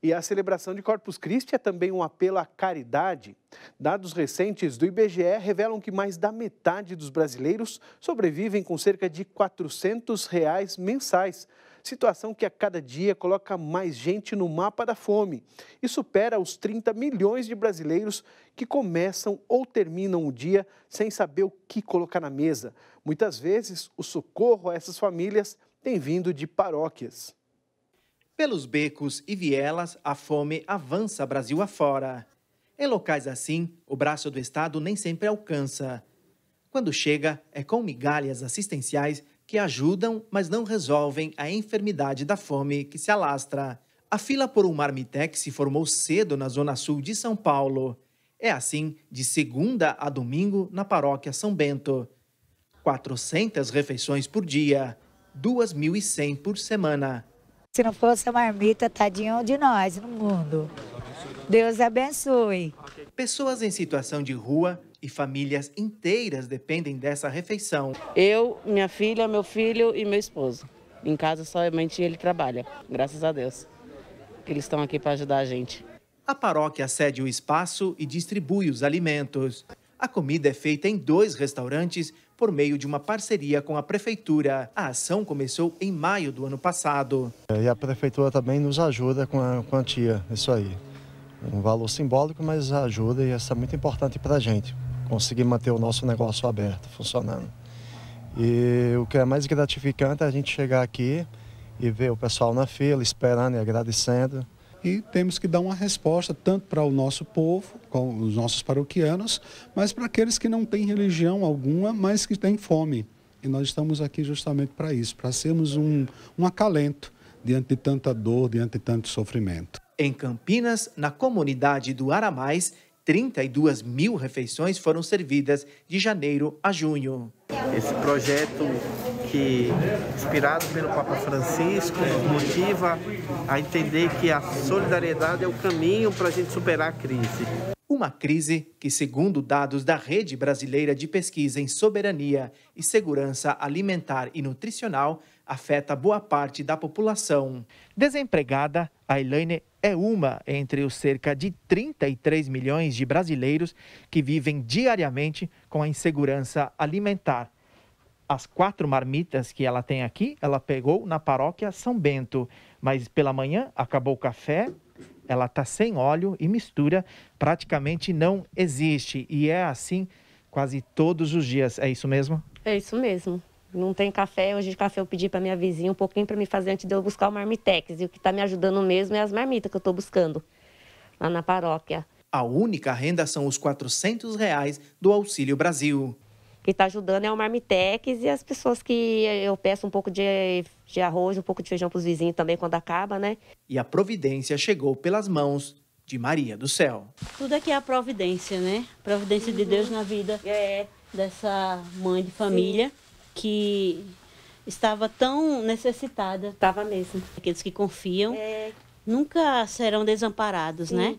E a celebração de Corpus Christi é também um apelo à caridade. Dados recentes do IBGE revelam que mais da metade dos brasileiros sobrevivem com cerca de R$ 400 reais mensais, situação que a cada dia coloca mais gente no mapa da fome e supera os 30 milhões de brasileiros que começam ou terminam o dia sem saber o que colocar na mesa. Muitas vezes, o socorro a essas famílias tem vindo de paróquias. Pelos becos e vielas, a fome avança Brasil afora. Em locais assim, o braço do Estado nem sempre alcança. Quando chega, é com migalhas assistenciais que ajudam, mas não resolvem a enfermidade da fome que se alastra. A fila por um marmitex se formou cedo na zona sul de São Paulo. É assim de segunda a domingo na paróquia São Bento. 400 refeições por dia, 2.100 por semana. Se não fosse a marmita, tadinho de nós no mundo. Deus abençoe. Pessoas em situação de rua e famílias inteiras dependem dessa refeição. Eu, minha filha, meu filho e meu esposo. Em casa somente ele trabalha, graças a Deus. Eles estão aqui para ajudar a gente. A paróquia cede o espaço e distribui os alimentos. A comida é feita em dois restaurantes por meio de uma parceria com a prefeitura. A ação começou em maio do ano passado. É, e a prefeitura também nos ajuda com a quantia, isso aí. Um valor simbólico, mas ajuda e isso é muito importante para a gente, conseguir manter o nosso negócio aberto, funcionando. E o que é mais gratificante é a gente chegar aqui e ver o pessoal na fila, esperando e agradecendo e temos que dar uma resposta tanto para o nosso povo, com os nossos paroquianos, mas para aqueles que não têm religião alguma, mas que têm fome. E nós estamos aqui justamente para isso, para sermos um, um acalento diante de tanta dor, diante de tanto sofrimento. Em Campinas, na comunidade do Aramais, 32 mil refeições foram servidas de janeiro a junho. Esse projeto que, inspirado pelo Papa Francisco, motiva a entender que a solidariedade é o caminho para a gente superar a crise. Uma crise que, segundo dados da Rede Brasileira de Pesquisa em Soberania e Segurança Alimentar e Nutricional, afeta boa parte da população. Desempregada, a Elaine é uma entre os cerca de 33 milhões de brasileiros que vivem diariamente com a insegurança alimentar as quatro marmitas que ela tem aqui, ela pegou na paróquia São Bento. Mas pela manhã acabou o café, ela está sem óleo e mistura praticamente não existe. E é assim quase todos os dias. É isso mesmo? É isso mesmo. Não tem café. Hoje de café eu pedi para minha vizinha um pouquinho para me fazer antes de eu buscar o marmitex. E o que está me ajudando mesmo é as marmitas que eu estou buscando lá na paróquia. A única renda são os 400 reais do Auxílio Brasil que está ajudando é o Marmitex e as pessoas que eu peço um pouco de, de arroz, um pouco de feijão para os vizinhos também quando acaba, né? E a providência chegou pelas mãos de Maria do Céu. Tudo aqui é a providência, né? Providência uhum. de Deus na vida é. dessa mãe de família Sim. que estava tão necessitada. Estava mesmo. Aqueles que confiam é. nunca serão desamparados, né? Sim. né?